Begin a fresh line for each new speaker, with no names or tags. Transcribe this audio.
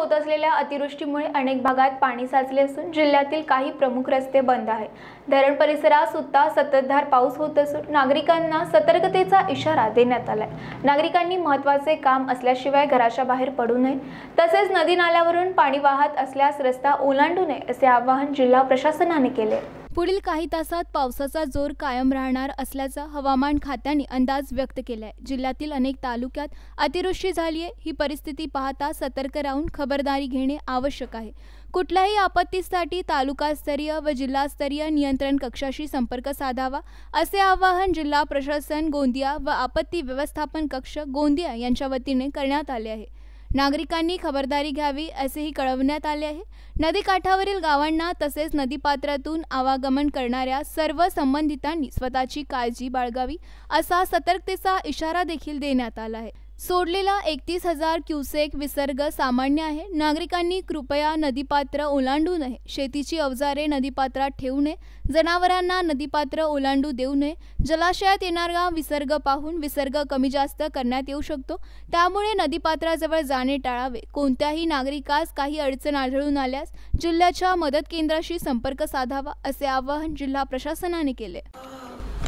होत असलेल्या अतिवृष्टीमुळे अनेक भागात पाणी साचले असून जिल्ह्यातील काही प्रमुख रस्ते बंद आहेत धरण परिसरात सुद्धा सततधार पाऊस होत असून नागरिकांना सतर्कतेचा इशारा देण्यात आलाय नागरिकांनी महत्त्वाचे काम असल्याशिवाय घराच्या बाहेर पडू नये तसेच नदी नाल्यावरून पाणी वाहत असल्यास रस्ता ओलांडू नये असे आवाहन जिल्हा प्रशासनाने केले पुढील काही तासात पावसाचा जोर कायम राहणार असल्याचा हवामान खात्याने अंदाज व्यक्त केलाय जिल्ह्यातील अनेक तालुक्यात अतिवृष्टी झाली आहे ही परिस्थिती पाहता सतर्क राहून खबरदारी घेणे आवश्यक आहे कुठल्याही आपत्तीसाठी तालुकास्तरीय व जिल्हास्तरीय नियंत्रण कक्षाशी संपर्क साधावा असे आवाहन जिल्हा प्रशासन गोंदिया व आपत्ती व्यवस्थापन कक्ष गोंदिया यांच्या वतीने करण्यात आले आहे नागरिकांनी खबरदारी घ्यावी असेही कळवण्यात आले आहे नदीकाठावरील गावांना तसेच नदीपात्रातून आवागमन करणाऱ्या सर्व संबंधितांनी स्वतःची काळजी बाळगावी असा सतर्कतेचा इशारा देखील देण्यात आला आहे सोडलेला एकतीस हजार क्युसेक विसर्ग सामान्य आहे नागरिकांनी कृपया नदीपात्र ओलांडू नये शेतीची अवजारे नदीपात्रात ठेवू नये जनावरांना नदीपात्र ओलांडू देऊ नये जलाशयात येणारा विसर्ग पाहून विसर्ग कमी जास्त करण्यात येऊ शकतो त्यामुळे नदीपात्राजवळ जाणे टाळावे कोणत्याही नागरिकास काही अडचण आढळून आल्यास जिल्ह्याच्या मदत केंद्राशी संपर्क साधावा असे आवाहन जिल्हा प्रशासनाने केले